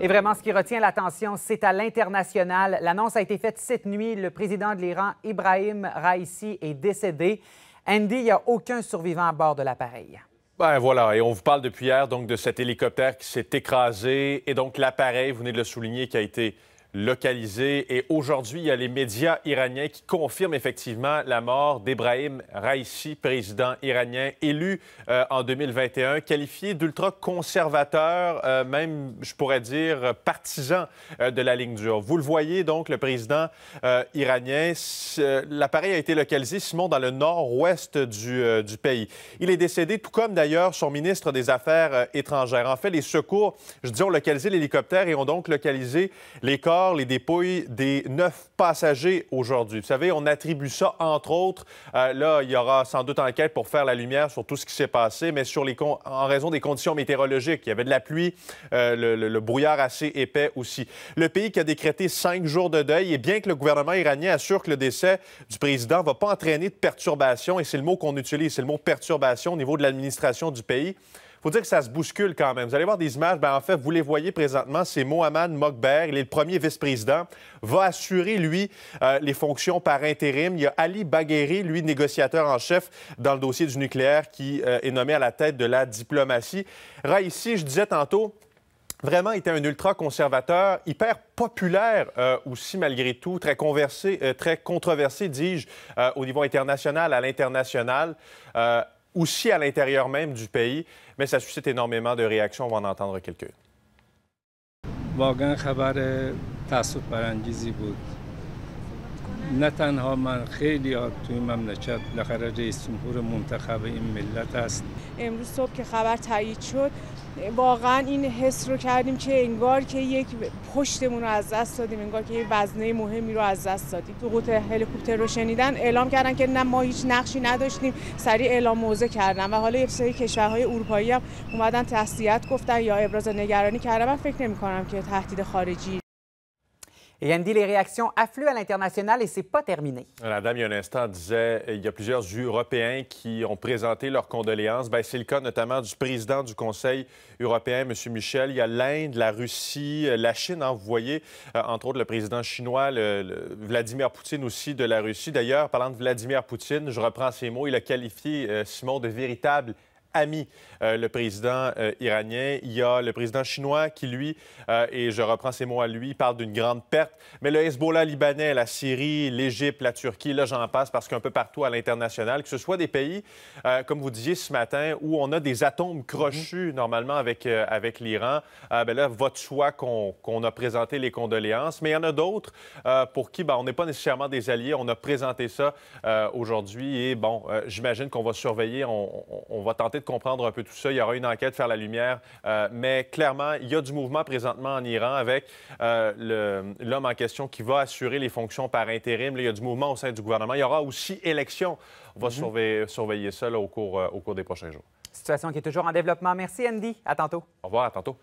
Et vraiment, ce qui retient l'attention, c'est à l'international. L'annonce a été faite cette nuit. Le président de l'Iran, Ibrahim Raisi, est décédé. Andy, il n'y a aucun survivant à bord de l'appareil. Ben voilà, et on vous parle depuis hier donc de cet hélicoptère qui s'est écrasé et donc l'appareil, vous venez de le souligner, qui a été localisé. Et aujourd'hui, il y a les médias iraniens qui confirment effectivement la mort d'Ebrahim Raisi, président iranien élu euh, en 2021, qualifié d'ultra-conservateur, euh, même, je pourrais dire, partisan euh, de la ligne dure. Vous le voyez donc, le président iranien. L'appareil a été localisé, Simon, dans le nord-ouest du, du pays. Il est décédé, tout comme d'ailleurs son ministre des Affaires étrangères. En fait, les secours, je dis, ont localisé l'hélicoptère et ont donc localisé les corps les dépouilles des neuf passagers aujourd'hui. Vous savez, on attribue ça, entre autres, euh, là, il y aura sans doute enquête pour faire la lumière sur tout ce qui s'est passé, mais sur les en raison des conditions météorologiques. Il y avait de la pluie, euh, le, brouillard assez épais aussi. Le pays qui a décrété cinq jours de deuil, et bien que le gouvernement iranien assure que le décès du président ne va pas entraîner de perturbation et c'est le mot qu'on utilise, c'est le mot perturbation au niveau de l'administration du pays faut dire que ça se bouscule quand même. Vous allez voir des images. Ben, en fait, vous les voyez présentement. C'est Mohamed Mokber. Il est le premier vice-président. Va assurer, lui, euh, les fonctions par intérim. Il y a Ali Bagheri, lui, négociateur en chef dans le dossier du nucléaire, qui euh, est nommé à la tête de la diplomatie. Raïssi, je disais tantôt, vraiment était un ultra-conservateur, hyper populaire euh, aussi malgré tout, très, très controversé, dis-je, au niveau international, à l'international. aussi à l'intérieur même du pays, mais ça suscite énormément de réactions. On va en entendre quelques-unes. واقعا خبر تاسف برانگیزی بود نه تنها من خیلی ها توی مملکت بالاخره رئیس جمهور منتخب این ملت است امروز صبح که خبر تایید شد واقعا این حس رو کردیم که انگار که یک پشتمون رو از دست دادیم انگار که یک وزنه مهمی رو از دست دادیم قوت هلیکوپتر رو شنیدن اعلام کردن که نه ما هیچ نقشی نداشتیم سریع اعلام موضع کردن و حالا یه سری کشورهای اروپایی هم اومدن تسلیت گفتن یا ابراز نگرانی کردن من فکر نمی کنم که تهدید خارجی Et Andy, les réactions affluent à l'international et c'est pas terminé. La dame, il y a un instant, disait il y a plusieurs Européens qui ont présenté leurs condoléances. Ben, c'est le cas notamment du président du Conseil européen, M. Michel. Il y a l'Inde, la Russie, la Chine. vous voyez, euh, entre autres, le président chinois, Vladimir Poutine aussi de la Russie. D'ailleurs, parlant de Vladimir Poutine, je reprends ses mots. Il a qualifié euh, Simon de véritable ami, euh, le président euh, iranien. Il y a le président chinois qui, lui, euh, et je reprends ces mots à lui, parle d'une grande perte. Mais le Hezbollah libanais, la Syrie, l'Égypte, la Turquie, là j'en passe parce qu'un peu partout à l'international, que ce soit des pays, comme vous disiez ce matin, où on a des atomes crochus mhm. normalement avec, avec l'Iran, ah, ben là, vote choix soi qu'on a présenté les condoléances. Mais il y en a d'autres pour qui ben, on n'est pas nécessairement des alliés. On a présenté ça aujourd'hui et bon, j'imagine qu'on va surveiller, on, on va tenter de comprendre un peu tout ça. Il y aura une enquête, faire la lumière. Euh, mais clairement, il y a du mouvement présentement en Iran avec euh, l'homme en question qui va assurer les fonctions par intérim. il y a du mouvement au sein du gouvernement. Il y aura aussi élection. On va mhm. surveiller, surveiller, ça au, cours, euh, au cours des prochains jours. Situation qui est toujours en développement. Merci, Andy. À tantôt. Au revoir, à tantôt.